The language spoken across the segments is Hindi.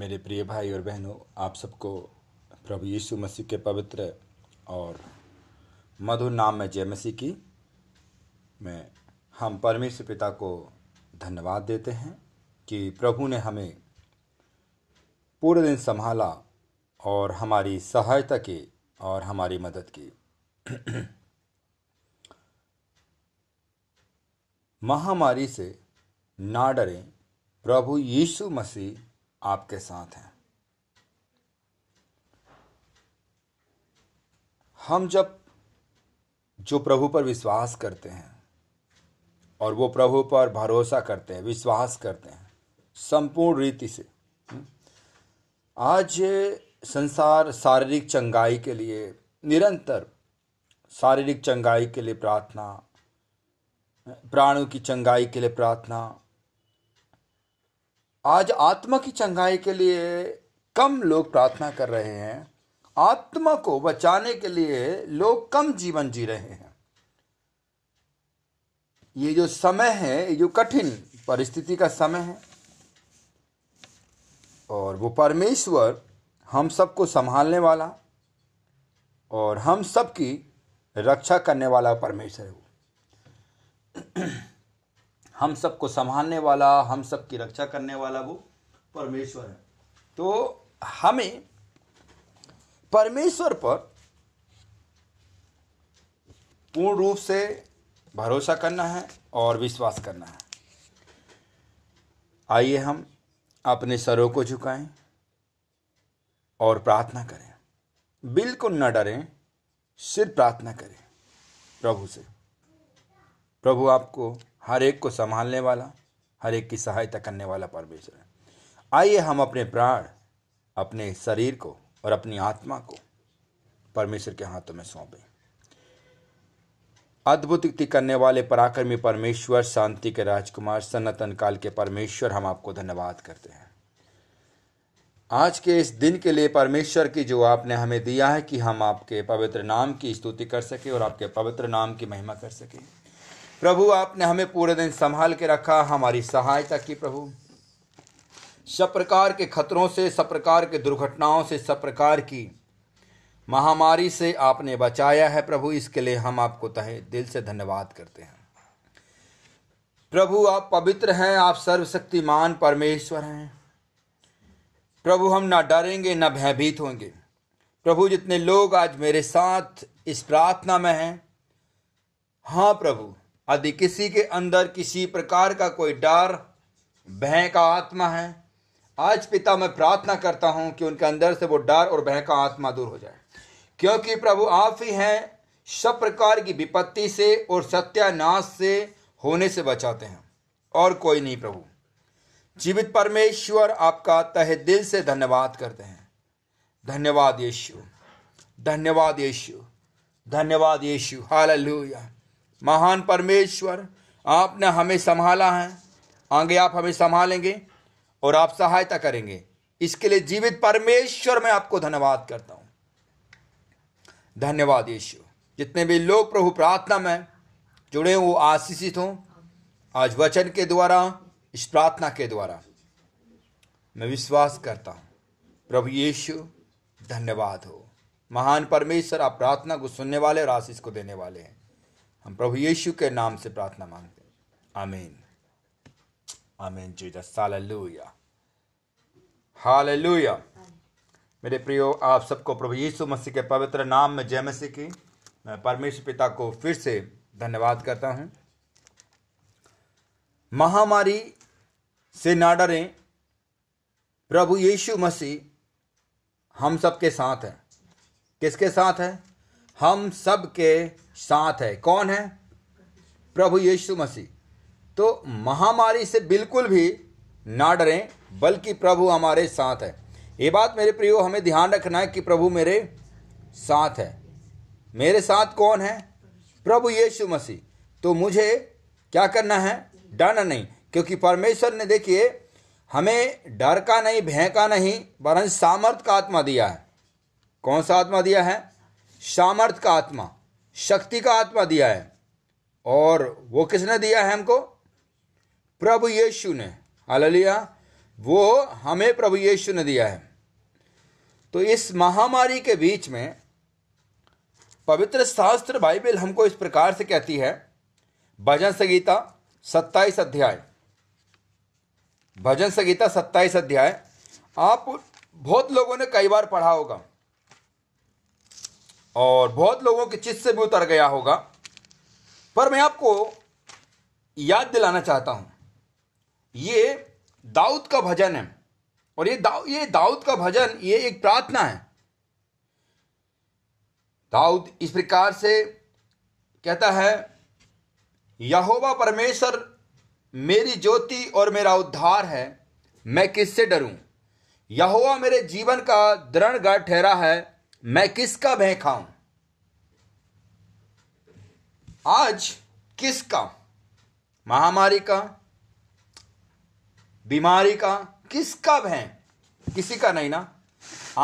मेरे प्रिय भाई और बहनों आप सबको प्रभु यीशु मसीह के पवित्र और मधुर नाम में जय मसीह की मैं हम परमेश्वर पिता को धन्यवाद देते हैं कि प्रभु ने हमें पूरे दिन संभाला और हमारी सहायता की और हमारी मदद की महामारी से ना डरें प्रभु यीशु मसीह आपके साथ हैं हम जब जो प्रभु पर विश्वास करते हैं और वो प्रभु पर भरोसा करते हैं विश्वास करते हैं संपूर्ण रीति से हम्म, आज संसार शारीरिक चंगाई के लिए निरंतर शारीरिक चंगाई के लिए प्रार्थना प्राणों की चंगाई के लिए प्रार्थना आज आत्मा की चंगाई के लिए कम लोग प्रार्थना कर रहे हैं आत्मा को बचाने के लिए लोग कम जीवन जी रहे हैं ये जो समय है ये जो कठिन परिस्थिति का समय है और वो परमेश्वर हम सबको संभालने वाला और हम सबकी रक्षा करने वाला परमेश्वर है वो हम सबको संभालने वाला हम सब की रक्षा करने वाला वो परमेश्वर है तो हमें परमेश्वर पर पूर्ण रूप से भरोसा करना है और विश्वास करना है आइए हम अपने सरों को झुकाएं और प्रार्थना करें बिल्कुल न डरें सिर्फ प्रार्थना करें प्रभु से प्रभु आपको हर एक को संभालने वाला हर एक की सहायता करने वाला परमेश्वर है आइए हम अपने प्राण अपने शरीर को और अपनी आत्मा को परमेश्वर के हाथों में सौंपें अद्भुत करने वाले पराक्रमी परमेश्वर शांति के राजकुमार सनातन काल के परमेश्वर हम आपको धन्यवाद करते हैं आज के इस दिन के लिए परमेश्वर की जो आपने हमें दिया है कि हम आपके पवित्र नाम की स्तुति कर सके और आपके पवित्र नाम की महिमा कर सकें प्रभु आपने हमें पूरे दिन संभाल के रखा हमारी सहायता की प्रभु सब प्रकार के खतरों से सब प्रकार के दुर्घटनाओं से सब प्रकार की महामारी से आपने बचाया है प्रभु इसके लिए हम आपको तहे दिल से धन्यवाद करते हैं प्रभु आप पवित्र हैं आप सर्वशक्तिमान परमेश्वर हैं प्रभु हम ना डरेंगे ना भयभीत होंगे प्रभु जितने लोग आज मेरे साथ इस प्रार्थना में हैं हाँ प्रभु यदि किसी के अंदर किसी प्रकार का कोई डर भय का आत्मा है आज पिता मैं प्रार्थना करता हूं कि उनके अंदर से वो डर और भय का आत्मा दूर हो जाए क्योंकि प्रभु आप ही हैं सब प्रकार की विपत्ति से और सत्यानाश से होने से बचाते हैं और कोई नहीं प्रभु जीवित परमेश्वर आपका तहे दिल से धन्यवाद करते हैं धन्यवाद यीशु धन्यवाद यीशु धन्यवाद यीशु हालेलुया महान परमेश्वर आपने हमें संभाला है आगे आप हमें संभालेंगे और आप सहायता करेंगे इसके लिए जीवित परमेश्वर मैं आपको धन्यवाद करता हूँ धन्यवाद यीशु जितने भी लोग प्रभु प्रार्थना में जुड़े वो आशीषित हों आज वचन के द्वारा इस प्रार्थना के द्वारा मैं विश्वास करता हूँ प्रभु यीशु धन्यवाद हो महान परमेश्वर आप प्रार्थना को सुनने वाले और आशीष को देने वाले हैं हम प्रभु यीशु के नाम से प्रार्थना मांगते हैं आमीन आमीन जीसस हाल हालेलुया मेरे प्रियो आप सबको प्रभु यीशु मसीह के पवित्र नाम में जय मसीह की मैं परमेश्वर पिता को फिर से धन्यवाद करता हूँ महामारी से ना डरें प्रभु यीशु मसीह हम सबके साथ हैं किसके साथ है हम सब के साथ है कौन है प्रभु यीशु मसीह तो महामारी से बिल्कुल भी ना डरें बल्कि प्रभु हमारे साथ है ये बात मेरे प्रियो हमें ध्यान रखना है कि प्रभु मेरे साथ है मेरे साथ कौन है प्रभु यीशु मसीह तो मुझे क्या करना है डरना नहीं क्योंकि परमेश्वर ने देखिए हमें डर का नहीं भय का नहीं वरन सामर्थ का आत्मा दिया है कौन सा आत्मा दिया है सामर्थ का आत्मा शक्ति का आत्मा दिया है और वो किसने दिया है हमको प्रभु यीशु ने हालिया वो हमें प्रभु यीशु ने दिया है तो इस महामारी के बीच में पवित्र शास्त्र बाइबल हमको इस प्रकार से कहती है भजन संगीता सत्ताईस अध्याय भजन संगीता सत्ताईस अध्याय आप बहुत लोगों ने कई बार पढ़ा होगा और बहुत लोगों के चित्त से भी उतर गया होगा पर मैं आपको याद दिलाना चाहता हूं ये दाऊद का भजन है और ये दाऊ ये दाऊद का भजन ये एक प्रार्थना है दाऊद इस प्रकार से कहता है यहोवा परमेश्वर मेरी ज्योति और मेरा उद्धार है मैं किससे डरूं यहोवा मेरे जीवन का दृढ़ गढ़ ठहरा है मैं किसका भय खाऊं आज किसका महामारी का बीमारी का किसका भय किसी का नहीं ना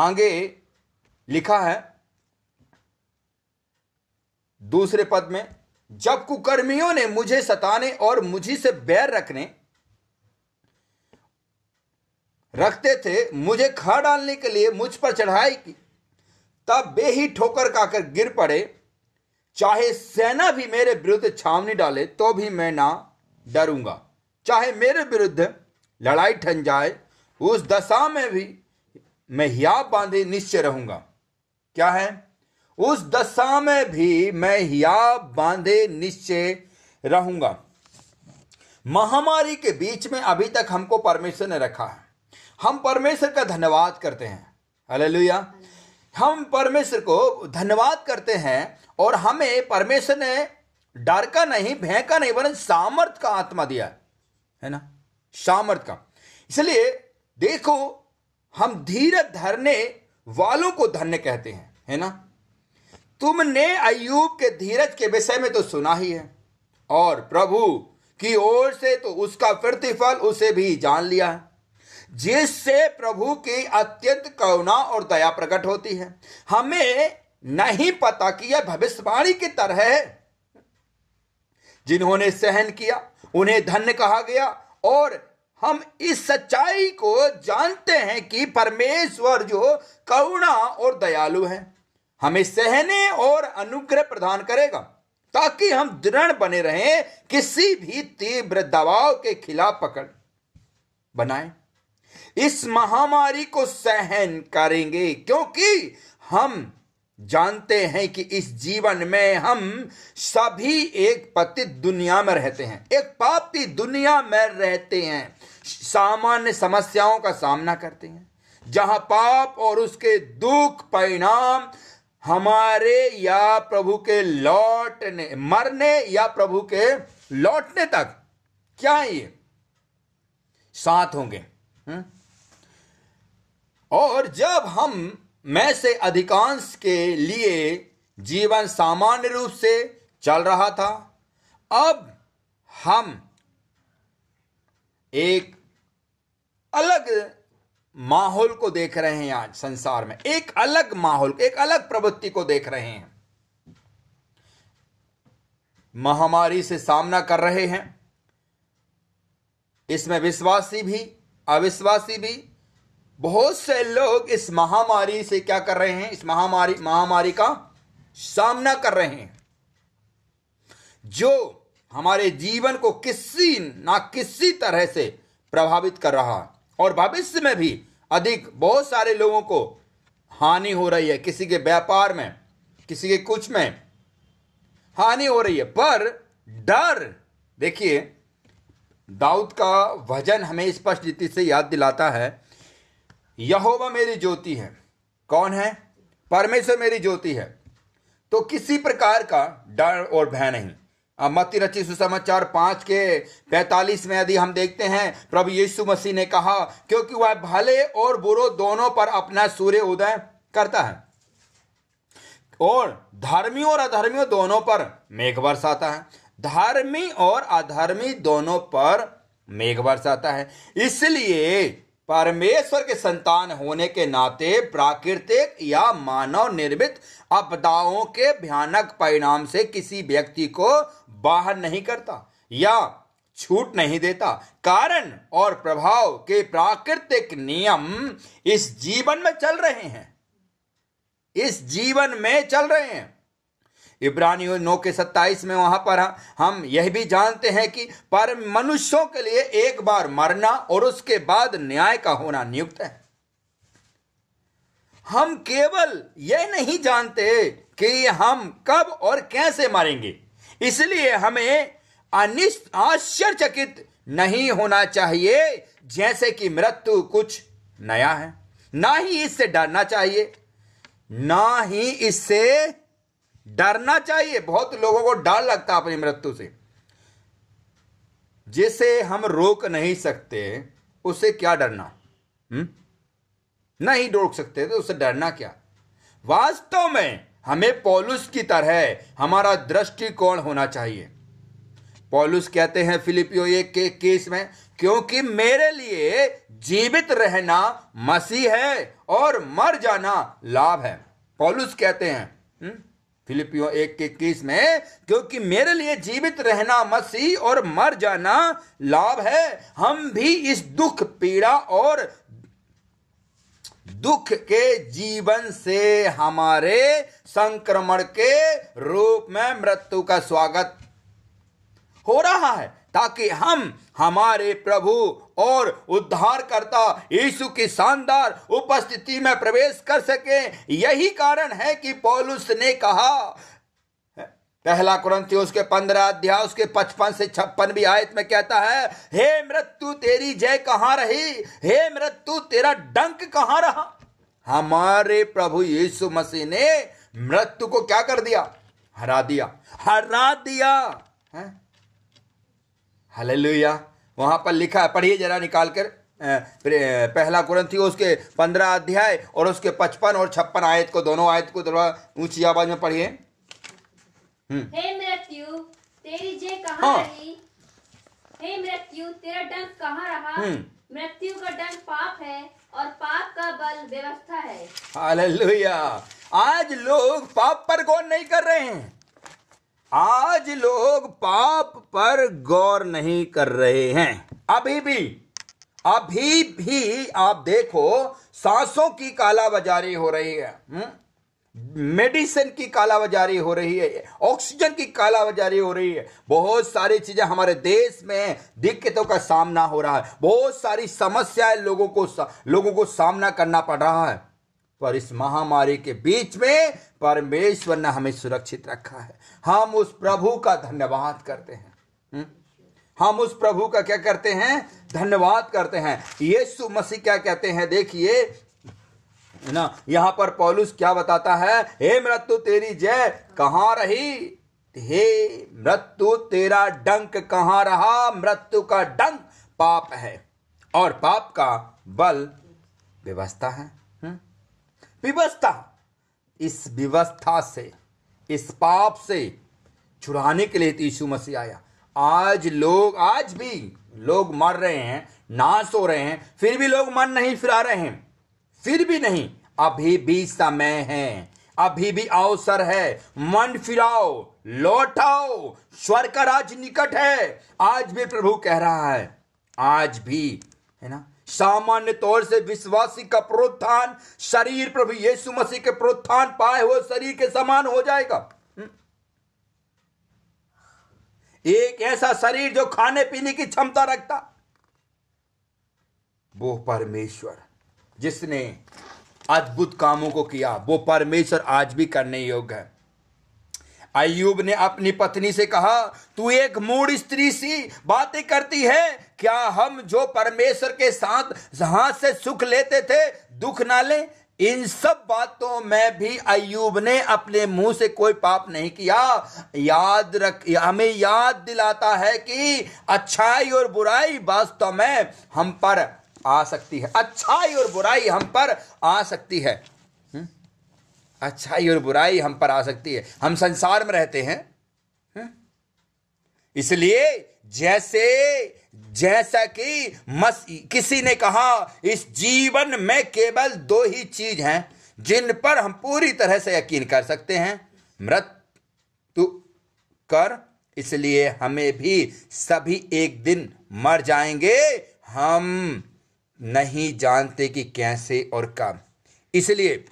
आगे लिखा है दूसरे पद में जब कुकर्मियों ने मुझे सताने और मुझी से बैर रखने रखते थे मुझे खा डालने के लिए मुझ पर चढ़ाई की तब वे ही ठोकर खाकर गिर पड़े चाहे सेना भी मेरे विरुद्ध छावनी डाले तो भी मैं ना डरूंगा चाहे मेरे विरुद्ध लड़ाई ठन जाए उस दशा में भी मैं हिया बांधे निश्चय रहूंगा क्या है उस दशा में भी मैं हिया बांधे निश्चय रहूंगा महामारी के बीच में अभी तक हमको परमेश्वर ने रखा है हम परमेश्वर का धन्यवाद करते हैं अलेलुया हम परमेश्वर को धन्यवाद करते हैं और हमें परमेश्वर ने डर का नहीं भय का नहीं वरन सामर्थ का आत्मा दिया है, ना सामर्थ का इसलिए देखो हम धीरज धरने वालों को धन्य कहते हैं है ना तुमने अयूब के धीरज के विषय में तो सुना ही है और प्रभु की ओर से तो उसका प्रतिफल उसे भी जान लिया है जिससे प्रभु की अत्यंत करुणा और दया प्रकट होती है हमें नहीं पता कि यह भविष्यवाणी की तरह है जिन्होंने सहन किया उन्हें धन्य कहा गया और हम इस सच्चाई को जानते हैं कि परमेश्वर जो करुणा और दयालु है हमें सहने और अनुग्रह प्रदान करेगा ताकि हम दृढ़ बने रहें किसी भी तीव्र दबाव के खिलाफ पकड़ बनाए इस महामारी को सहन करेंगे क्योंकि हम जानते हैं कि इस जीवन में हम सभी एक पतित दुनिया में रहते हैं एक पापी दुनिया में रहते हैं सामान्य समस्याओं का सामना करते हैं जहां पाप और उसके दुख परिणाम हमारे या प्रभु के लौटने मरने या प्रभु के लौटने तक क्या ये साथ होंगे हम्म? और जब हम में से अधिकांश के लिए जीवन सामान्य रूप से चल रहा था अब हम एक अलग माहौल को देख रहे हैं आज संसार में एक अलग माहौल एक अलग प्रवृत्ति को देख रहे हैं महामारी से सामना कर रहे हैं इसमें विश्वासी भी अविश्वासी भी बहुत से लोग इस महामारी से क्या कर रहे हैं इस महामारी महामारी का सामना कर रहे हैं जो हमारे जीवन को किसी ना किसी तरह से प्रभावित कर रहा और भविष्य में भी अधिक बहुत सारे लोगों को हानि हो रही है किसी के व्यापार में किसी के कुछ में हानि हो रही है पर डर देखिए दाऊद का भजन हमें स्पष्ट रीति से याद दिलाता है यहोवा मेरी ज्योति है कौन है परमेश्वर मेरी ज्योति है तो किसी प्रकार का डर और भय नहीं मत्ती रची सुसमाचार पांच के पैतालीस में यदि हम देखते हैं प्रभु यीशु मसीह ने कहा क्योंकि वह भले और बुरो दोनों पर अपना सूर्य उदय करता है और धर्मियों और अधर्मियों दोनों पर मेघ बरसाता है धार्मी और अधर्मी दोनों पर मेघ बरसाता है इसलिए परमेश्वर के संतान होने के नाते प्राकृतिक या मानव निर्मित आपदाओं के भयानक परिणाम से किसी व्यक्ति को बाहर नहीं करता या छूट नहीं देता कारण और प्रभाव के प्राकृतिक नियम इस जीवन में चल रहे हैं इस जीवन में चल रहे हैं इब्रानियों नौ के सत्ताईस में वहां पर हम यह भी जानते हैं कि पर मनुष्यों के लिए एक बार मरना और उसके बाद न्याय का होना नियुक्त है हम केवल यह नहीं जानते कि हम कब और कैसे मरेंगे इसलिए हमें अनिश्चित आश्चर्यचकित नहीं होना चाहिए जैसे कि मृत्यु कुछ नया है ना ही इससे डरना चाहिए ना ही इससे डरना चाहिए बहुत लोगों को डर लगता है अपनी मृत्यु से जिसे हम रोक नहीं सकते उसे क्या डरना हुँ? हम्म? नहीं रोक सकते तो उसे डरना क्या वास्तव में हमें पॉलुस की तरह हमारा दृष्टिकोण होना चाहिए पॉलुस कहते हैं फिलिपियो एक के केस में क्योंकि मेरे लिए जीवित रहना मसीह है और मर जाना लाभ है पॉलुस कहते हैं हुँ? हम्म? फिलिपियो एक के इक्कीस में क्योंकि मेरे लिए जीवित रहना मसीह और मर जाना लाभ है हम भी इस दुख पीड़ा और दुख के जीवन से हमारे संक्रमण के रूप में मृत्यु का स्वागत हो रहा है ताकि हम हमारे प्रभु और उद्धारकर्ता यीशु की शानदार उपस्थिति में प्रवेश कर सके यही कारण है कि पौलुस ने कहा पहला क्रंथियों उसके पंद्रह अध्याय उसके पचपन से छप्पन भी आयत में कहता है हे मृत्यु तेरी जय कहाँ रही हे मृत्यु तेरा डंक कहाँ रहा हमारे प्रभु यीशु मसीह ने मृत्यु को क्या कर दिया हरा दिया हरा दिया है? हालेलुया वहाँ पर लिखा पढ़िए जरा निकाल कर पहला थी उसके पंद्रह अध्याय और उसके पचपन और छप्पन आयत को दोनों आयत को थोड़ा ऊंची आवाज में पढ़िए हम्म। हे मृत्यु तेरी जय कहाँ हाँ। रही हे मृत्यु तेरा डंक रहा हम्म। मृत्यु का डंक पाप है और पाप का बल व्यवस्था है हालेलुया आज लोग पाप पर गौर नहीं कर रहे हैं आज लोग पाप पर गौर नहीं कर रहे हैं अभी भी अभी भी आप देखो सांसों की कालाबाजारी हो रही है हम्म? मेडिसिन की कालाबाजारी हो रही है ऑक्सीजन की कालाबाजारी हो रही है बहुत सारी चीजें हमारे देश में दिक्कतों का सामना हो रहा है बहुत सारी समस्याएं लोगों को लोगों को सामना करना पड़ रहा है पर इस महामारी के बीच में परमेश्वर ने हमें सुरक्षित रखा है हम उस प्रभु का धन्यवाद करते हैं हम्म? हम उस प्रभु का क्या करते हैं धन्यवाद करते हैं यीशु मसीह क्या कहते हैं देखिए ना यहां पर पौलुस क्या बताता है हे मृत्यु तेरी जय कहां रही हे मृत्यु तेरा डंक कहां रहा मृत्यु का डंक पाप है और पाप का बल व्यवस्था है विवस्था इस विवस्था से इस पाप से छुड़ाने के लिए तो यीशु मसीह आया आज लोग आज भी लोग मर रहे हैं नाश हो रहे हैं फिर भी लोग मन नहीं फिरा रहे हैं फिर भी नहीं अभी भी समय है अभी भी अवसर है मन फिराओ लौटाओ स्वर का राज निकट है आज भी प्रभु कह रहा है आज भी है ना सामान्य तौर से विश्वासी का प्रोत्थान शरीर प्रभु यीशु मसीह के प्रोत्थान पाए हुए शरीर के समान हो जाएगा हम्म। एक ऐसा शरीर जो खाने पीने की क्षमता रखता वो परमेश्वर जिसने अद्भुत कामों को किया वो परमेश्वर आज भी करने योग्य है अयुब ने अपनी पत्नी से कहा तू एक मूड स्त्री सी बातें करती है क्या हम जो परमेश्वर के साथ जहां से सुख लेते थे दुख ना ले इन सब बातों में भी अयूब ने अपने मुंह से कोई पाप नहीं किया याद रख हमें याद दिलाता है कि अच्छाई और बुराई वास्तव में हम पर आ सकती है अच्छाई और बुराई हम पर आ सकती है अच्छाई और बुराई हम पर आ सकती है हम संसार में रहते हैं इसलिए जैसे जैसा कि मस किसी ने कहा इस जीवन में केवल दो ही चीज हैं जिन पर हम पूरी तरह से यकीन कर सकते हैं मृत्यु कर इसलिए हमें भी सभी एक दिन मर जाएंगे हम नहीं जानते कि कैसे और कब इसलिए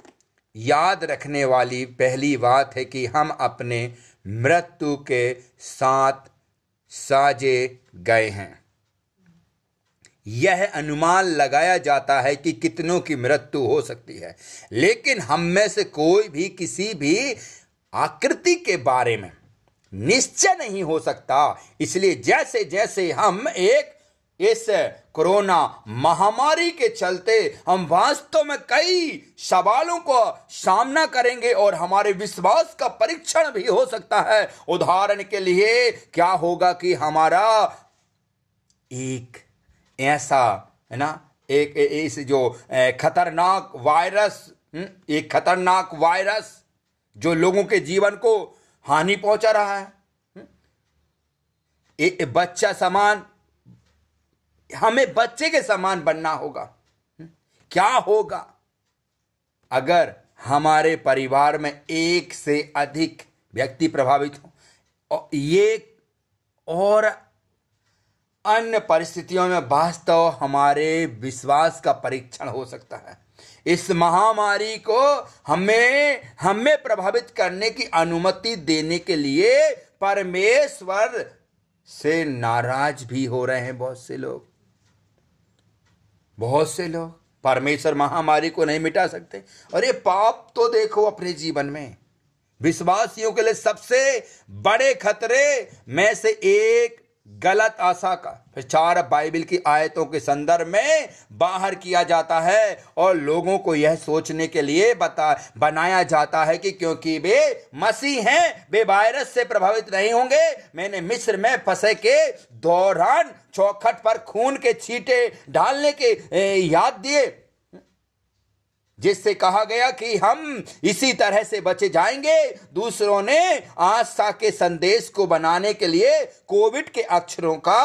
याद रखने वाली पहली बात है कि हम अपने मृत्यु के साथ साजे गए हैं यह अनुमान लगाया जाता है कि कितनों की मृत्यु हो सकती है लेकिन हम में से कोई भी किसी भी आकृति के बारे में निश्चय नहीं हो सकता इसलिए जैसे जैसे हम एक इस कोरोना महामारी के चलते हम वास्तव में कई सवालों को सामना करेंगे और हमारे विश्वास का परीक्षण भी हो सकता है उदाहरण के लिए क्या होगा कि हमारा एक ऐसा है ना एक इस जो खतरनाक वायरस हम्म, एक खतरनाक वायरस जो लोगों के जीवन को हानि पहुंचा रहा है हम्म, बच्चा समान हमें बच्चे के समान बनना होगा हम्म? क्या होगा अगर हमारे परिवार में एक से अधिक व्यक्ति प्रभावित हो ये और अन्य परिस्थितियों में वास्तव हमारे विश्वास का परीक्षण हो सकता है इस महामारी को हमें हमें प्रभावित करने की अनुमति देने के लिए परमेश्वर से नाराज भी हो रहे हैं बहुत से लोग बहुत से लोग परमेश्वर महामारी को नहीं मिटा सकते और ये पाप तो देखो अपने जीवन में विश्वासियों के लिए सबसे बड़े खतरे में से एक गलत आशा का प्रचार बाइबल की आयतों के संदर्भ में बाहर किया जाता है और लोगों को यह सोचने के लिए बता बनाया जाता है कि क्योंकि वे मसीह हैं वे वायरस से प्रभावित नहीं होंगे मैंने मिस्र में फंसे के दौरान चौखट पर खून के छींटे डालने के याद दिए जिससे कहा गया कि हम इसी तरह से बचे जाएंगे दूसरों ने आस्था के संदेश को बनाने के लिए कोविड के अक्षरों का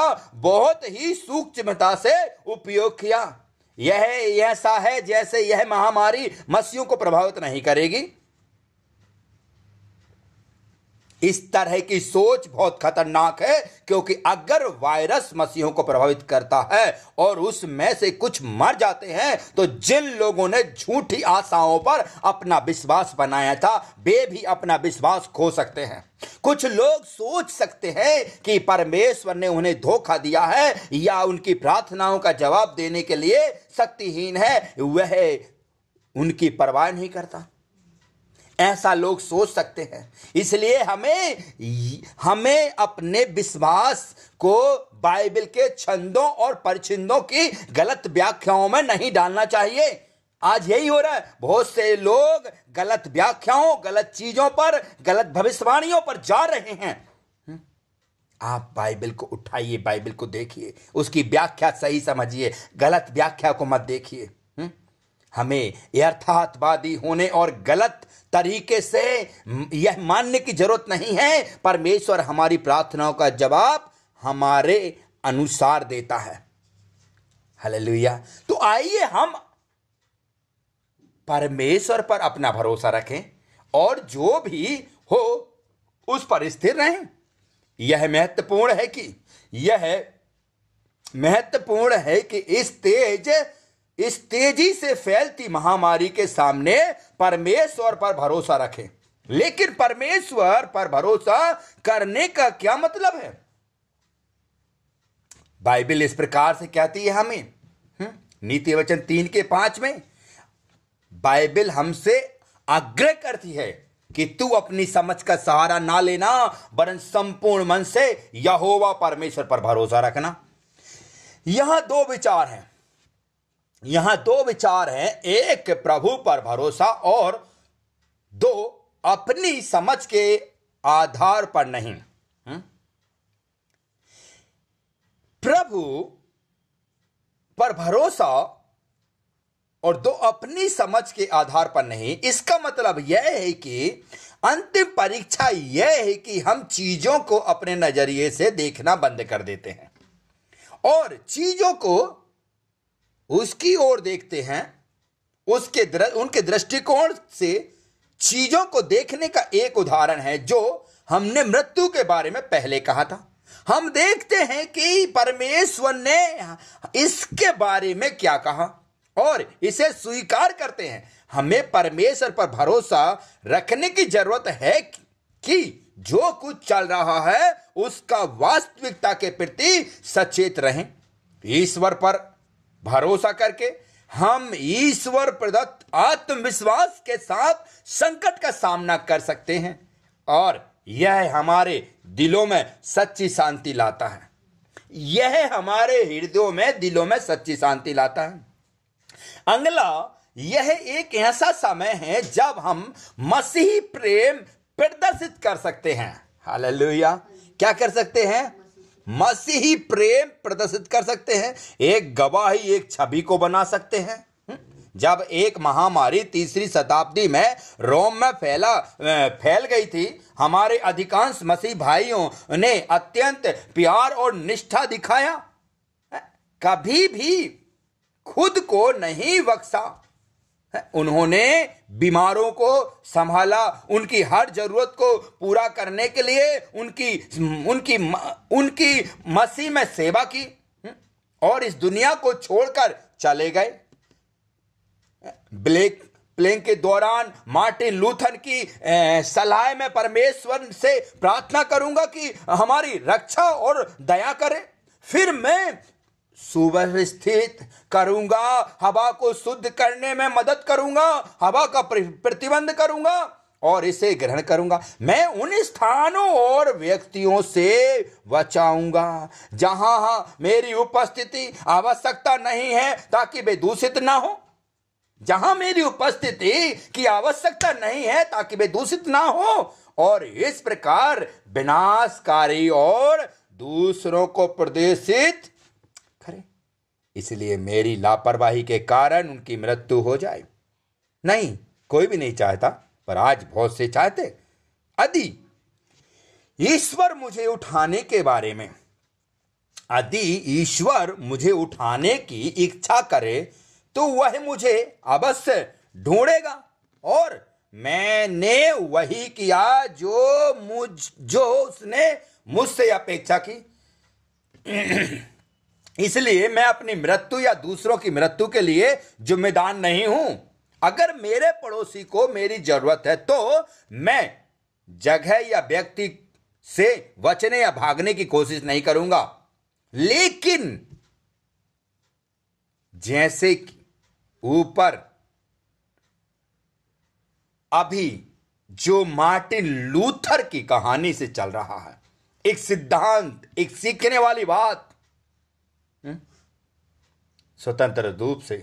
बहुत ही सूक्ष्मता से उपयोग किया यह ऐसा है जैसे यह महामारी मसीहों को प्रभावित नहीं करेगी इस तरह की सोच बहुत खतरनाक है क्योंकि अगर वायरस मसीहों को प्रभावित करता है और उसमें से कुछ मर जाते हैं तो जिन लोगों ने झूठी आशाओं पर अपना विश्वास बनाया था वे भी अपना विश्वास खो सकते हैं कुछ लोग सोच सकते हैं कि परमेश्वर ने उन्हें धोखा दिया है या उनकी प्रार्थनाओं का जवाब देने के लिए शक्तिहीन है वह उनकी परवाह नहीं करता ऐसा लोग सोच सकते हैं इसलिए हमें हमें अपने विश्वास को बाइबल के छंदों और परछिंदों की गलत व्याख्याओं में नहीं डालना चाहिए आज यही हो रहा है बहुत से लोग गलत व्याख्याओं गलत चीजों पर गलत भविष्यवाणियों पर जा रहे हैं हम्म। आप बाइबल को उठाइए बाइबल को देखिए उसकी व्याख्या सही समझिए गलत व्याख्या को मत देखिए हमें यथार्थवादी होने और गलत तरीके से यह मानने की जरूरत नहीं है परमेश्वर हमारी प्रार्थनाओं का जवाब हमारे अनुसार देता है हालेलुया तो आइए हम परमेश्वर पर अपना भरोसा रखें और जो भी हो उस पर स्थिर रहें यह महत्वपूर्ण है कि यह महत्वपूर्ण है कि इस तेज इस तेजी से फैलती महामारी के सामने परमेश्वर पर भरोसा रखें लेकिन परमेश्वर पर भरोसा करने का क्या मतलब है बाइबल इस प्रकार से कहती है हमें हम्म, नीति वचन तीन के पांच में बाइबल हमसे आग्रह करती है कि तू अपनी समझ का सहारा ना लेना वरन संपूर्ण मन से यहोवा परमेश्वर पर भरोसा रखना यहां दो विचार हैं यहां दो विचार हैं एक प्रभु पर भरोसा और दो अपनी समझ के आधार पर नहीं हम्म? प्रभु पर भरोसा और दो अपनी समझ के आधार पर नहीं इसका मतलब यह है कि अंतिम परीक्षा यह है कि हम चीजों को अपने नजरिए से देखना बंद कर देते हैं और चीजों को उसकी ओर देखते हैं उसके द्र, उनके दृष्टिकोण से चीजों को देखने का एक उदाहरण है जो हमने मृत्यु के बारे में पहले कहा था हम देखते हैं कि परमेश्वर ने इसके बारे में क्या कहा और इसे स्वीकार करते हैं हमें परमेश्वर पर भरोसा रखने की जरूरत है कि जो कुछ चल रहा है उसका वास्तविकता के प्रति सचेत रहें ईश्वर पर भरोसा करके हम ईश्वर प्रदत्त आत्मविश्वास के साथ संकट का सामना कर सकते हैं और यह हमारे दिलों में सच्ची शांति लाता है यह हमारे हृदयों में दिलों में सच्ची शांति लाता है अगला यह एक ऐसा समय है जब हम मसीही प्रेम प्रदर्शित कर सकते हैं हालेलुया क्या कर सकते हैं मसीही प्रेम प्रदर्शित कर सकते हैं एक गवाही एक छवि को बना सकते हैं हम्म? जब एक महामारी तीसरी शताब्दी में रोम में फैला फैल गई थी हमारे अधिकांश मसीह भाइयों ने अत्यंत प्यार और निष्ठा दिखाया कभी भी खुद को नहीं बख्सा उन्होंने बीमारों को संभाला उनकी हर जरूरत को पूरा करने के लिए उनकी उनकी उनकी मसीह में सेवा की हम्म, और इस दुनिया को छोड़कर चले गए ब्लैक प्लेंग के दौरान मार्टिन लूथर की सलाह में परमेश्वर से प्रार्थना करूंगा कि हमारी रक्षा और दया करे फिर मैं सुव्यवस्थित करूंगा हवा को शुद्ध करने में मदद करूंगा हवा का प्रतिबंध करूंगा और इसे ग्रहण करूंगा मैं उन स्थानों और व्यक्तियों से बचाऊंगा जहां मेरी उपस्थिति आवश्यकता नहीं है ताकि वे दूषित ना हो जहां मेरी उपस्थिति की आवश्यकता नहीं है ताकि वे दूषित ना हो और इस प्रकार विनाशकारी और दूसरों को प्रदूषित इसलिए मेरी लापरवाही के कारण उनकी मृत्यु हो जाए नहीं कोई भी नहीं चाहता पर आज बहुत से चाहते अदि ईश्वर मुझे उठाने के बारे में अदि ईश्वर मुझे उठाने की इच्छा करे तो वह मुझे अवश्य ढूंढेगा और मैंने वही किया जो मुझ जो उसने मुझसे अपेक्षा की इसलिए मैं अपनी मृत्यु या दूसरों की मृत्यु के लिए जिम्मेदार नहीं हूं अगर मेरे पड़ोसी को मेरी जरूरत है तो मैं जगह या व्यक्ति से बचने या भागने की कोशिश नहीं करूंगा लेकिन जैसे ऊपर अभी जो मार्टिन लूथर की कहानी से चल रहा है एक सिद्धांत एक सीखने वाली बात स्वतंत्र रूप से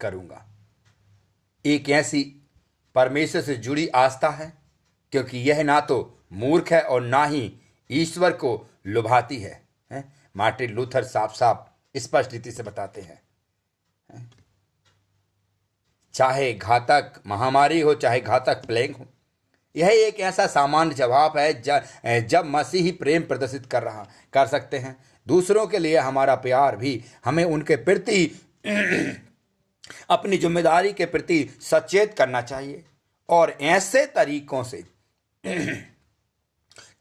करूंगा एक ऐसी परमेश्वर से जुड़ी आस्था है क्योंकि यह ना तो मूर्ख है और ना ही ईश्वर को लुभाती है, मार्टिन लूथर साफ साफ स्पष्ट रीति से बताते हैं चाहे घातक महामारी हो चाहे घातक प्लेग हो यह एक ऐसा सामान्य जवाब है जब मसीही प्रेम प्रदर्शित कर रहा कर सकते हैं दूसरों के लिए हमारा प्यार भी हमें उनके प्रति अपनी जिम्मेदारी के प्रति सचेत करना चाहिए और ऐसे तरीकों से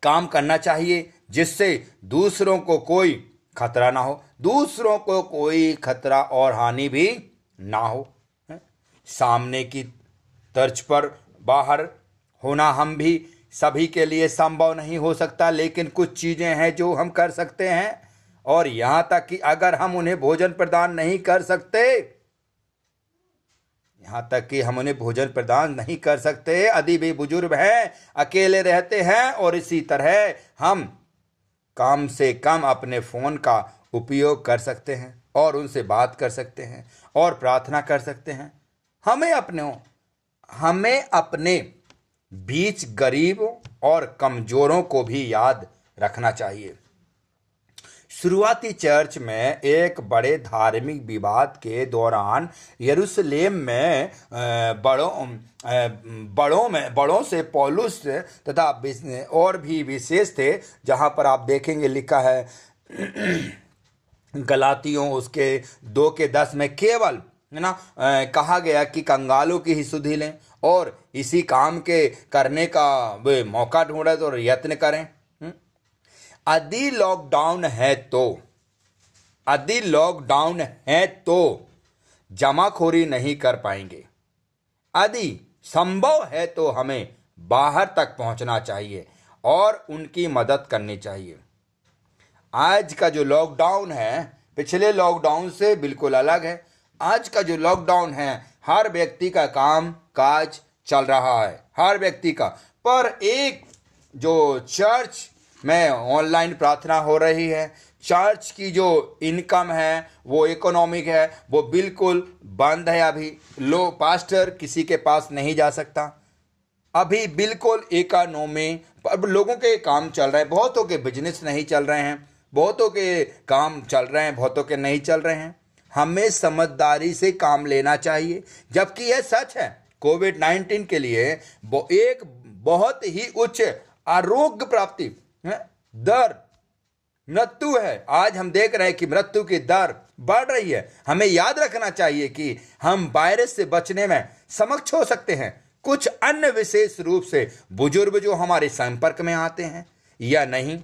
काम करना चाहिए जिससे दूसरों को कोई खतरा ना हो दूसरों को कोई खतरा और हानि भी ना हो सामने की तर्ज पर बाहर होना हम भी सभी के लिए संभव नहीं हो सकता लेकिन कुछ चीज़ें हैं जो हम कर सकते हैं और यहाँ तक कि अगर हम उन्हें भोजन प्रदान नहीं कर सकते यहाँ तक कि हम उन्हें भोजन प्रदान नहीं कर सकते यदि भी बुजुर्ग हैं अकेले रहते हैं और इसी तरह हम कम से कम अपने फ़ोन का उपयोग कर सकते हैं और उनसे बात कर सकते हैं और प्रार्थना कर सकते हैं हमें अपने हमें अपने बीच गरीबों और कमज़ोरों को भी याद रखना चाहिए शुरुआती चर्च में एक बड़े धार्मिक विवाद के दौरान यरूशलेम में बड़ों बड़ों में बड़ों से पौलुस तथा और भी विशेष थे जहाँ पर आप देखेंगे लिखा है गलातियों उसके दो के दस में केवल है ना कहा गया कि कंगालों की ही सुधी लें और इसी काम के करने का वे मौका ढूंढें और यत्न करें यदि लॉकडाउन है तो यदि लॉकडाउन है तो जमाखोरी नहीं कर पाएंगे यदि संभव है तो हमें बाहर तक पहुंचना चाहिए और उनकी मदद करनी चाहिए आज का जो लॉकडाउन है पिछले लॉकडाउन से बिल्कुल अलग है आज का जो लॉकडाउन है हर व्यक्ति का काम काज चल रहा है हर व्यक्ति का पर एक जो चर्च में ऑनलाइन प्रार्थना हो रही है चर्च की जो इनकम है वो इकोनॉमिक है वो बिल्कुल बंद है अभी लो पास्टर किसी के पास नहीं जा सकता अभी बिल्कुल इकोनॉमी अब लोगों के काम चल रहे हैं बहुतों के बिजनेस नहीं चल रहे हैं बहुतों के काम चल रहे हैं बहुतों के नहीं चल रहे हैं हमें समझदारी से काम लेना चाहिए जबकि यह सच है कोविड नाइन्टीन के लिए एक बहुत ही उच्च आरोग्य प्राप्ति दर मृत्यु है आज हम देख रहे हैं कि मृत्यु की दर बढ़ रही है हमें याद रखना चाहिए कि हम वायरस से बचने में समक्ष हो सकते हैं कुछ अन्य विशेष रूप से बुजुर्ग जो हमारे संपर्क में आते हैं या नहीं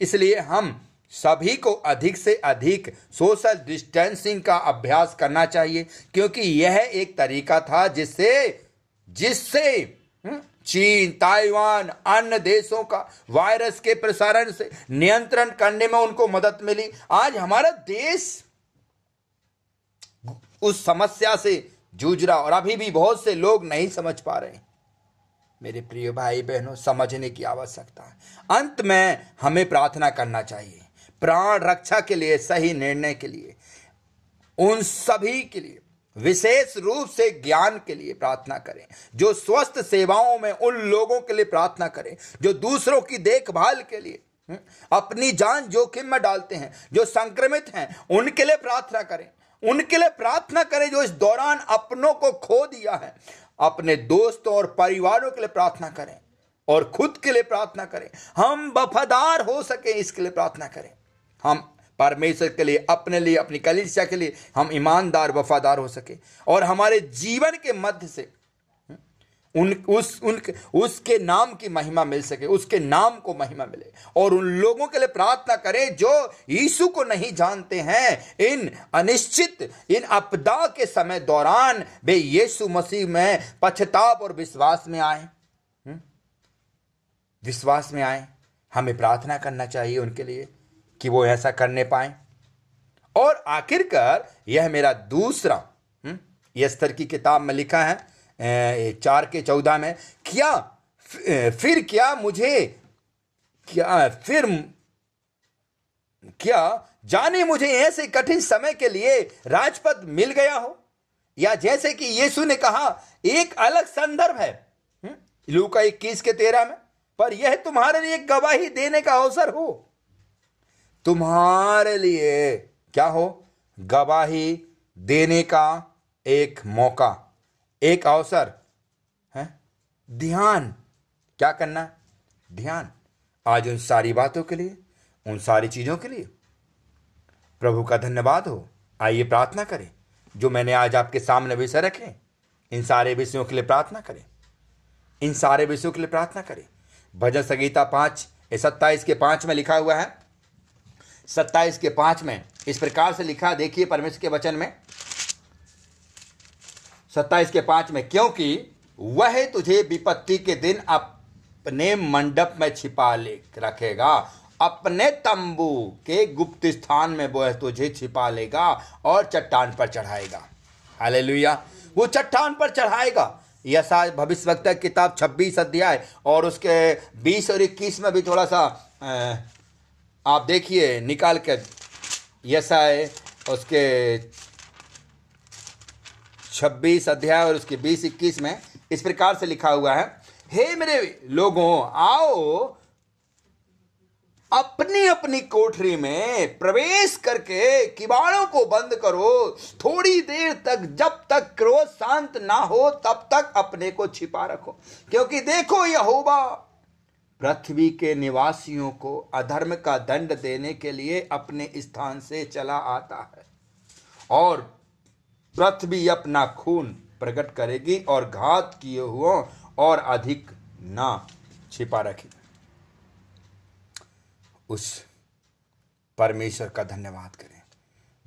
इसलिए हम सभी को अधिक से अधिक सोशल डिस्टेंसिंग का अभ्यास करना चाहिए क्योंकि यह एक तरीका था जिससे जिससे चीन ताइवान अन्य देशों का वायरस के प्रसारण से नियंत्रण करने में उनको मदद मिली आज हमारा देश उस समस्या से जूझ रहा और अभी भी बहुत से लोग नहीं समझ पा रहे मेरे प्रिय भाई बहनों समझने की आवश्यकता है अंत में हमें प्रार्थना करना चाहिए प्राण रक्षा के लिए सही निर्णय के लिए उन सभी के लिए विशेष रूप से ज्ञान के लिए प्रार्थना करें जो स्वस्थ सेवाओं में उन लोगों के लिए प्रार्थना करें जो दूसरों की देखभाल के लिए हम्म, अपनी जान जोखिम में डालते हैं जो संक्रमित हैं उनके लिए प्रार्थना करें उनके लिए प्रार्थना करें जो इस दौरान अपनों को खो दिया है अपने दोस्तों और परिवारों के लिए प्रार्थना करें और खुद के लिए प्रार्थना करें हम वफादार हो सके इसके लिए प्रार्थना करें हम परमेश्वर के लिए अपने लिए अपनी कलिसिया के लिए हम ईमानदार वफादार हो सके और हमारे जीवन के मध्य से उन उस उन उसके नाम की महिमा मिल सके उसके नाम को महिमा मिले और उन लोगों के लिए प्रार्थना करें जो यीशु को नहीं जानते हैं इन अनिश्चित इन आपदा के समय दौरान वे यीशु मसीह में पश्चाताप और विश्वास में आए हम्म? विश्वास में आए हमें प्रार्थना करना चाहिए उनके लिए कि वो ऐसा करने पाए और आखिरकार यह मेरा दूसरा हम्म, यस्तर की किताब में लिखा है चार के चौदह में क्या फिर क्या मुझे क्या फिर क्या जाने मुझे ऐसे कठिन समय के लिए राजपद मिल गया हो या जैसे कि यीशु ने कहा एक अलग संदर्भ है हम्म, लू का इक्कीस के तेरह में पर यह तुम्हारे लिए गवाही देने का अवसर हो तुम्हारे लिए क्या हो गवाही देने का एक मौका एक अवसर है ध्यान क्या करना ध्यान आज उन सारी बातों के लिए उन सारी चीज़ों के लिए प्रभु का धन्यवाद हो आइए प्रार्थना करें जो मैंने आज आपके सामने विषय रखे इन सारे विषयों के लिए प्रार्थना करें इन सारे विषयों के लिए प्रार्थना करें भजन संगीता पांच सत्ताईस के पांच में लिखा हुआ है सत्ताईस के पांच में इस प्रकार से लिखा देखिए परमेश्वर के वचन में सत्ताईस के पांच में क्योंकि वह तुझे विपत्ति के दिन अपने मंडप में छिपा ले रखेगा अपने तंबू के गुप्त स्थान में वह तुझे छिपा लेगा और चट्टान पर चढ़ाएगा हाले वो चट्टान पर चढ़ाएगा यशा भविष्य किताब 26 अध्याय और उसके 20 और 21 में भी थोड़ा सा आप देखिए निकाल यस आए उसके छब्बीस अध्याय और उसके बीस इक्कीस में इस प्रकार से लिखा हुआ है हे मेरे लोगों आओ अपनी अपनी कोठरी में प्रवेश करके किबाड़ों को बंद करो थोड़ी देर तक जब तक क्रोध शांत ना हो तब तक अपने को छिपा रखो क्योंकि देखो होबा पृथ्वी के निवासियों को अधर्म का दंड देने के लिए अपने स्थान से चला आता है और पृथ्वी अपना खून प्रकट करेगी और घात किए हुओं और अधिक ना छिपा रखी उस परमेश्वर का धन्यवाद करें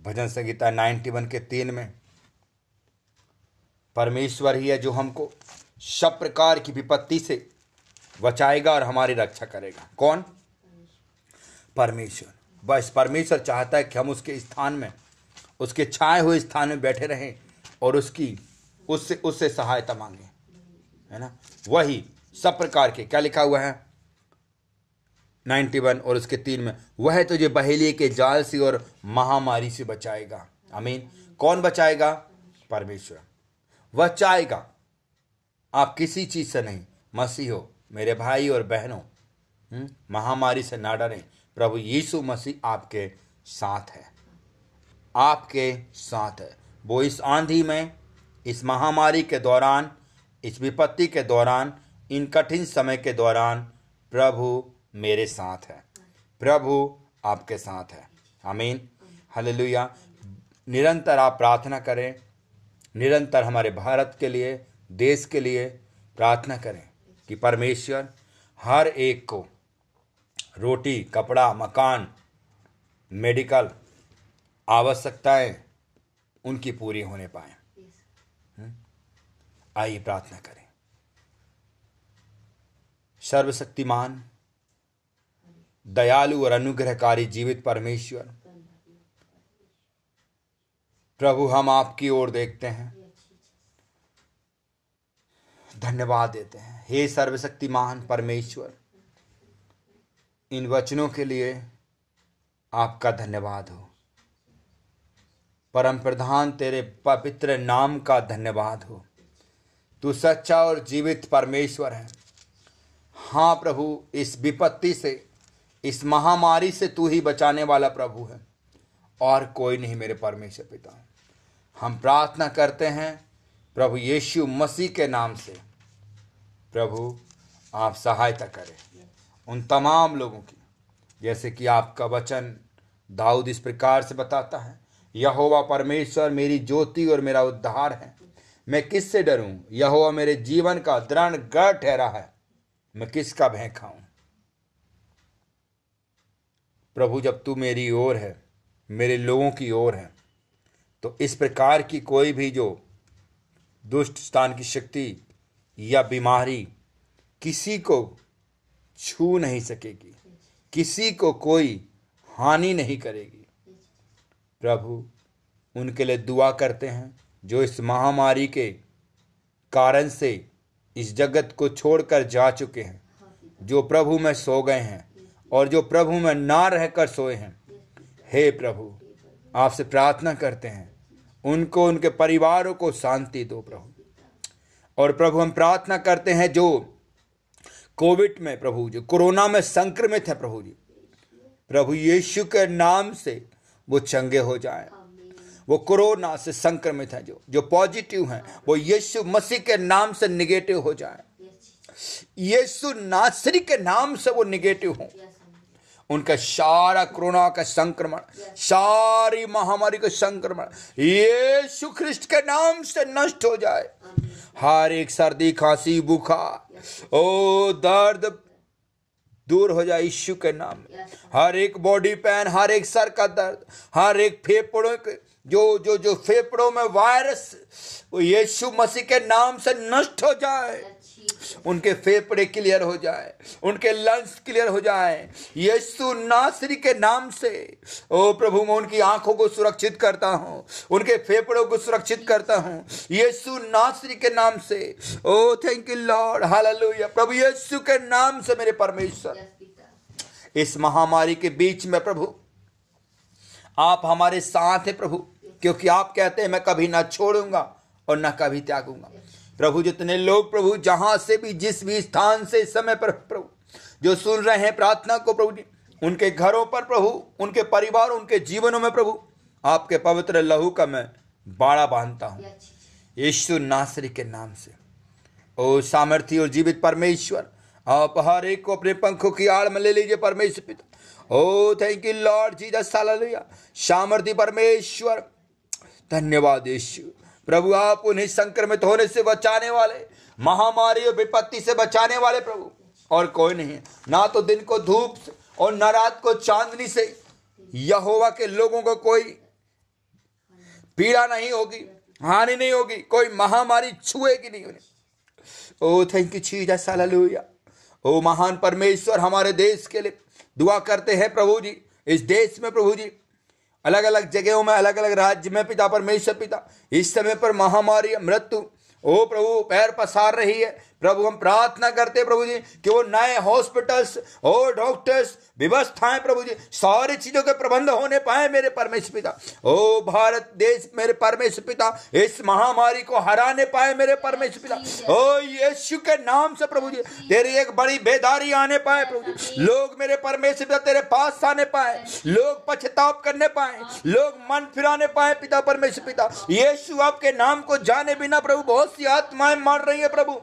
भजन संगीता 91 के तीन में परमेश्वर ही है जो हमको सब प्रकार की विपत्ति से बचाएगा और हमारी रक्षा करेगा कौन परमेश्वर बस परमेश्वर चाहता है कि हम उसके स्थान में उसके छाए हुए स्थान में बैठे रहें और उसकी उससे उससे सहायता मांगे है ना वही सब प्रकार के क्या लिखा हुआ है नाइन्टी वन और उसके तीन में वह तुझे बहेलिए के जाल से और महामारी से बचाएगा आमीन कौन बचाएगा परमेश्वर वह चाहेगा आप किसी चीज़ से नहीं मसीह हो मेरे भाई और बहनों हम्म, महामारी से ना डरें प्रभु यीशु मसीह आपके साथ है आपके साथ है वो इस आंधी में इस महामारी के दौरान इस विपत्ति के दौरान इन कठिन समय के दौरान प्रभु मेरे साथ है प्रभु आपके साथ है आमीन हलेलुया निरंतर आप प्रार्थना करें निरंतर हमारे भारत के लिए देश के लिए प्रार्थना करें कि परमेश्वर हर एक को रोटी कपड़ा मकान मेडिकल आवश्यकताएं उनकी पूरी होने पाए हम्म? आइए प्रार्थना करें सर्वशक्तिमान दयालु और अनुग्रहकारी जीवित परमेश्वर प्रभु हम आपकी ओर देखते हैं धन्यवाद देते हैं हे सर्वशक्तिमान परमेश्वर इन वचनों के लिए आपका धन्यवाद हो परम प्रधान तेरे पवित्र नाम का धन्यवाद हो तू सच्चा और जीवित परमेश्वर है हाँ प्रभु इस विपत्ति से इस महामारी से तू ही बचाने वाला प्रभु है और कोई नहीं मेरे परमेश्वर पिता हम प्रार्थना करते हैं प्रभु यीशु मसीह के नाम से प्रभु आप सहायता करें उन तमाम लोगों की जैसे कि आपका वचन दाऊद इस प्रकार से बताता है यहोवा परमेश्वर मेरी ज्योति और मेरा उद्धार है मैं किससे डरूं यहोवा मेरे जीवन का दृढ़ गढ़ ठहरा है मैं किसका भय खाऊं प्रभु जब तू मेरी ओर है मेरे लोगों की ओर है तो इस प्रकार की कोई भी जो दुष्ट स्थान की शक्ति या बीमारी किसी को छू नहीं सकेगी किसी को कोई हानि नहीं करेगी प्रभु उनके लिए दुआ करते हैं जो इस महामारी के कारण से इस जगत को छोड़कर जा चुके हैं जो प्रभु में सो गए हैं और जो प्रभु में ना रहकर सोए हैं हे प्रभु आपसे प्रार्थना करते हैं उनको उनके परिवारों को शांति दो प्रभु और प्रभु हम प्रार्थना करते हैं जो कोविड में प्रभु जी कोरोना में संक्रमित है प्रभु जी प्रभु यीशु के नाम से वो चंगे हो जाए वो कोरोना से संक्रमित हैं जो जो पॉजिटिव हैं वो यीशु मसीह के नाम से निगेटिव हो जाए यीशु नासरी के नाम से वो निगेटिव हों उनका सारा कोरोना का संक्रमण सारी महामारी का संक्रमण ये सुख्रिस्ट के नाम से नष्ट हो जाए हर एक सर्दी खांसी बुखार ओ दर्द दूर हो जाए यीशु के नाम में हर एक बॉडी पेन हर एक सर का दर्द हर एक फेफड़ों के जो जो जो फेफड़ों में वायरस वो यीशु मसीह के नाम से नष्ट हो जाए उनके फेफड़े क्लियर हो जाए उनके लंग्स क्लियर हो जाए यीशु नासरी के नाम से ओ प्रभु मैं उनकी आंखों को सुरक्षित करता हूँ उनके फेफड़ों को सुरक्षित करता हूँ यीशु नासरी के नाम से oh thank you Lord hallelujah प्रभु यीशु के नाम से मेरे परमेश्वर इस महामारी के बीच में प्रभु आप हमारे साथ हैं प्रभु क्योंकि आप कहते हैं मैं कभी ना छोड़ूंगा और ना कभी त्यागूंगा प्रभु जितने लोग प्रभु जहां से भी जिस भी स्थान से समय पर प्रभु जो सुन रहे हैं प्रार्थना को प्रभु जी उनके घरों पर प्रभु उनके परिवार उनके जीवनों में प्रभु आपके पवित्र लहू का मैं बाड़ा बांधता हूँ यीशु नासरी के नाम से ओ सामर्थी और जीवित परमेश्वर आप हर एक को अपने पंखों की आड़ में ले लीजिए परमेश्वर पिता oh thank you Lord ji दस साल सामर्थी परमेश्वर धन्यवाद यीशु प्रभु आप उन्हें संक्रमित होने से बचाने वाले महामारी और विपत्ति से बचाने वाले प्रभु और कोई नहीं ना तो दिन को धूप और ना रात को चांदनी से यहोवा के लोगों को कोई पीड़ा नहीं होगी हानि नहीं होगी कोई महामारी छुएगी नहीं उन्हें oh thank you Jesus hallelujah ओ महान परमेश्वर हमारे देश के लिए दुआ करते हैं प्रभु जी इस देश में प्रभु जी अलग अलग जगहों में अलग अलग राज्य में पिता परमेश्वर पिता इस समय पर महामारी मृत्यु ओ प्रभु पैर पसार रही है प्रभु हम प्रार्थना करते प्रभु जी कि वो नए हॉस्पिटल्स और डॉक्टर्स व्यवस्थाएं प्रभु जी सारी चीजों के प्रबंध होने पाए मेरे परमेश्वर पिता ओ भारत देश मेरे परमेश्वर पिता इस महामारी को हराने पाए मेरे परमेश्वर पिता ओ यीशु के नाम से प्रभु जी तेरी एक बड़ी बेदारी आने पाए प्रभु जी लोग मेरे परमेश्वर पिता तेरे पास आने पाए लोग पछताप करने पाए हाँ। लोग मन फिराने पाए पिता परमेश्वर पिता यीशु आपके नाम को जाने बिना प्रभु बहुत सी आत्माएं मार रही है प्रभु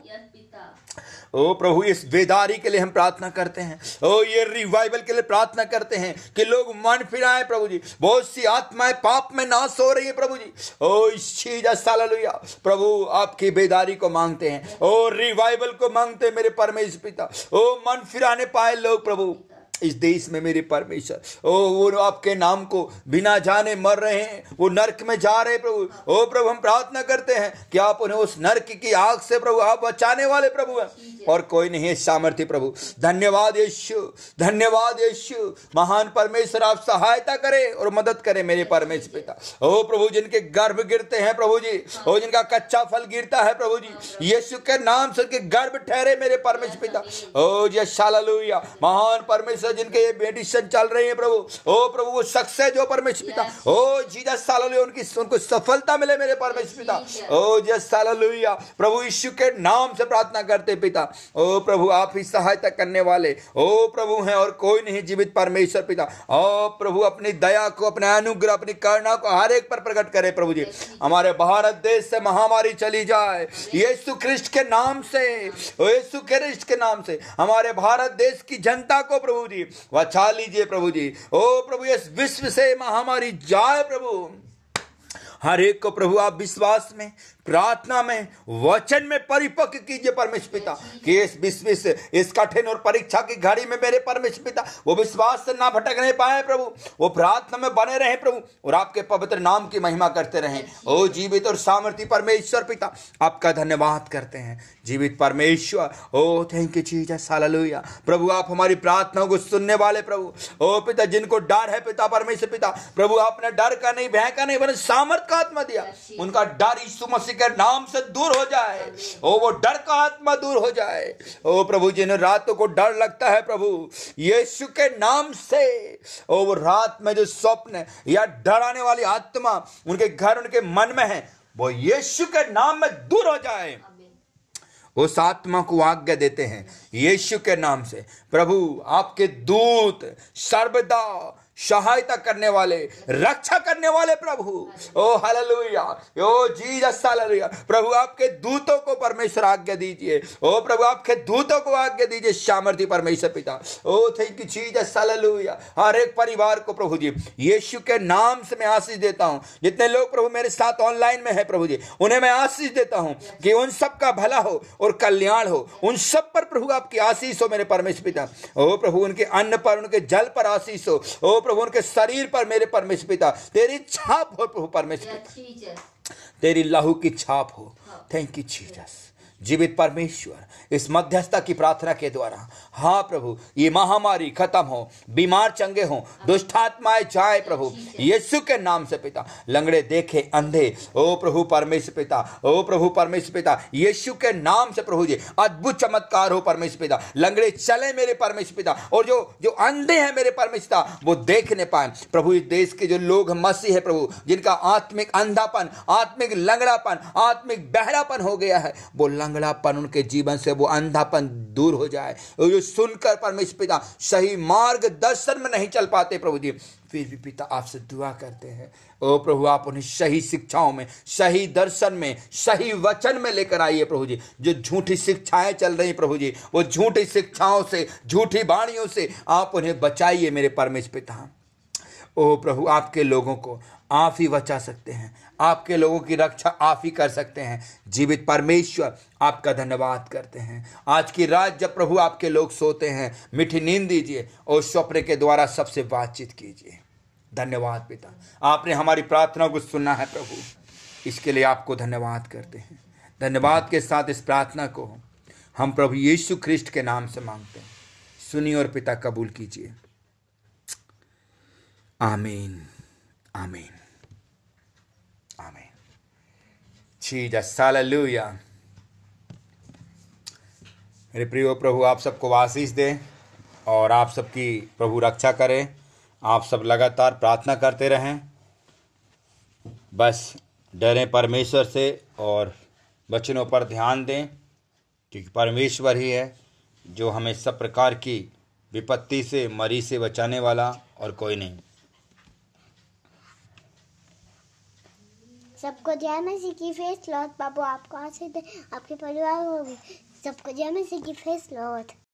ओ प्रभु इस बेदारी के लिए हम प्रार्थना करते हैं ओ ये रिवाइवल के लिए प्रार्थना करते हैं कि लोग मन फिराए प्रभु जी बहुत सी आत्माएं पाप में नाश हो रही है प्रभु जी ओ जीसस प्रभु आपकी बेदारी को मांगते हैं ओ रिवाइवल को मांगते हैं मेरे परमेश्वर पिता ओ मन फिराने पाए लोग प्रभु इस देश में मेरे परमेश्वर ओ वो आपके नाम को बिना जाने मर रहे हैं वो नरक में जा रहे प्रभु ओ प्रभु हम प्रार्थना करते हैं कि आप उन्हें उस नरक की आग से प्रभु आप बचाने वाले प्रभु हैं और कोई नहीं है सामर्थ्य प्रभु धन्यवाद यशु धन्यवाद यशु महान परमेश्वर आप सहायता करें और मदद करें मेरे परमेश्वर पिता ओ प्रभु जिनके गर्भ गिरते हैं प्रभु जी ओ जिनका कच्चा फल गिरता है प्रभु जी यशु के नाम से गर्भ ठहरे मेरे परमेश्वर पिता ओ जय शाला महान परमेश्वर तो जिनके ये मेडिसिन चल रहे हैं प्रभु ओ प्रभु वो शख्स है जो परमेश्वर पिता ओ जीजस हालेलुया उनकी उनको सफलता मिले मेरे परमेश्वर पिता ओ जीजस हालेलुया प्रभु यीशु के नाम से प्रार्थना करते पिता ओ प्रभु आप ही सहायता करने वाले ओ प्रभु हैं और कोई नहीं जीवित परमेश्वर पिता ओ प्रभु अपनी दया को अपने अनुग्रह अपनी करुणा को हर एक पर प्रकट करे प्रभु जी हमारे भारत देश से महामारी चली जाए यीशु ख्रिस्ट के नाम से यीशु ख्रिस्ट के नाम से हमारे भारत देश की जनता को प्रभु जी जी छा लीजिए प्रभु जी ओ प्रभु ये विश्व से महामारी जाए प्रभु हर एक को प्रभु आप विश्वास में प्रार्थना में वचन में परिपक्व कीजिए परमेश्वर पिता कि इस विश्विस इस कठिन और परीक्षा की घड़ी में मेरे परमेश्वर पिता वो विश्वास से ना भटक नहीं पाए प्रभु वो प्रार्थना में बने रहे प्रभु और आपके पवित्र नाम की महिमा करते रहे ओ जीवित और सामर्थ्य परमेश्वर पिता आपका धन्यवाद करते हैं जीवित परमेश्वर ओ थैंक यू चीज है प्रभु आप हमारी प्रार्थनाओं को सुनने वाले प्रभु ओ पिता जिनको डर है पिता परमेश्वर पिता प्रभु आपने डर का नहीं भय का नहीं बने सामर्थ का आत्मा दिया उनका डर ईसु मसीह मसीह के नाम से दूर हो जाए ओ वो डर का आत्मा दूर हो जाए ओ प्रभु जिन्हें रातों को डर लगता है प्रभु यीशु के नाम से ओ वो रात में जो स्वप्न या डराने वाली आत्मा उनके घर उनके मन में है वो यीशु के नाम में दूर हो जाए उस आत्मा को आज्ञा देते हैं यीशु के नाम से प्रभु आपके दूत सर्वदा सहायता करने वाले रक्षा करने वाले प्रभु ओ हललुया ओ जीसस हालेलुया प्रभु आपके दूतों को परमेश्वर आज्ञा दीजिए ओ प्रभु आपके दूतों को आज्ञा दीजिए सामर्थ्य परमेश्वर पिता oh thank you Jesus hallelujah हर एक परिवार को प्रभु जी यीशु के नाम से मैं आशीष देता हूँ जितने लोग प्रभु मेरे साथ ऑनलाइन में है प्रभु जी उन्हें मैं आशीष देता हूँ कि उन सब का भला हो और कल्याण हो उन सब पर प्रभु आपकी आशीष हो मेरे परमेश्वर पिता ओ प्रभु उनके अन्न पर उनके जल पर आशीष हो ओ प्रभु उनके शरीर पर मेरे परमेश्वर पिता तेरी छाप हो प्रभु परमेश्वर पिता तेरी लहू की छाप हो थैंक यू जीसस जीवित परमेश्वर इस मध्यस्थता की प्रार्थना के द्वारा हाँ प्रभु ये महामारी खत्म हो बीमार चंगे हो दुष्टात्माएं जाए प्रभु यीशु के नाम से पिता लंगड़े देखे अंधे ओ प्रभु परमेश्वर पिता ओ प्रभु परमेश्वर पिता यीशु के नाम से प्रभु जी अद्भुत चमत्कार हो परमेश्वर पिता लंगड़े चले मेरे परमेश्वर पिता और जो जो अंधे हैं मेरे परमेश्वर वो देखने पाए प्रभु इस देश के जो लोग मसीह है प्रभु जिनका आत्मिक अंधापन आत्मिक लंगड़ापन आत्मिक बहरापन हो गया है वो लंग लंगड़ापन उनके जीवन से वो अंधापन दूर हो जाए जो सुनकर परमेश्वर पिता सही मार्ग दर्शन में नहीं चल पाते प्रभु जी फिर भी पिता आपसे दुआ करते हैं ओ प्रभु आप उन्हें सही शिक्षाओं में सही दर्शन में सही वचन में लेकर आइए प्रभु जी जो झूठी शिक्षाएं चल रही प्रभु जी वो झूठी शिक्षाओं से झूठी वाणियों से आप उन्हें बचाइए मेरे परमेश्वर पिता ओ प्रभु आपके लोगों को आप ही बचा सकते हैं आपके लोगों की रक्षा आप ही कर सकते हैं जीवित परमेश्वर आपका धन्यवाद करते हैं आज की रात जब प्रभु आपके लोग सोते हैं मीठी नींद दीजिए और स्वप्न के द्वारा सबसे बातचीत कीजिए धन्यवाद पिता आपने हमारी प्रार्थना को सुना है प्रभु इसके लिए आपको धन्यवाद करते हैं धन्यवाद के साथ इस प्रार्थना को हम प्रभु यीशु ख्रिस्ट के नाम से मांगते हैं सुनिए और पिता कबूल कीजिए Amen. Amen. Amen. Jesus. Hallelujah. मेरे प्रियो प्रभु आप सबको आशीष दे और आप सबकी प्रभु रक्षा करें आप सब लगातार प्रार्थना करते रहें बस डरें परमेश्वर से और वचनों पर ध्यान दें क्योंकि परमेश्वर ही है जो हमें सब प्रकार की विपत्ति से मरी से बचाने वाला और कोई नहीं सबको जय मसीह की फेस लौट बाबू आपको आशीर्वाद आपके परिवार को भी सबको जय मसीह की फेस लौट